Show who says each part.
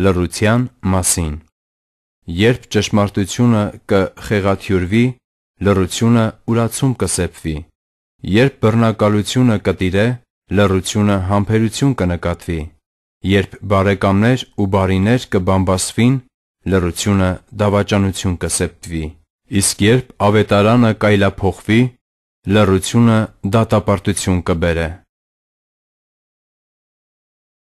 Speaker 1: լրության մասին։ Երբ ճշմարտությունը կխեղաթյուրվի, լրությունը ուրացում կսեփվի։ Երբ բռնակալությունը կտիրե, լրությունը համբերություն կնկատվի։ Երբ բարեկամներ ու բարիներ կբամբասվին, լրությունը դավաճանություն կսեփվի։ Իսկ երբ ավետարանը կայլափոխվի, լրությունը դատապարտություն կբերե։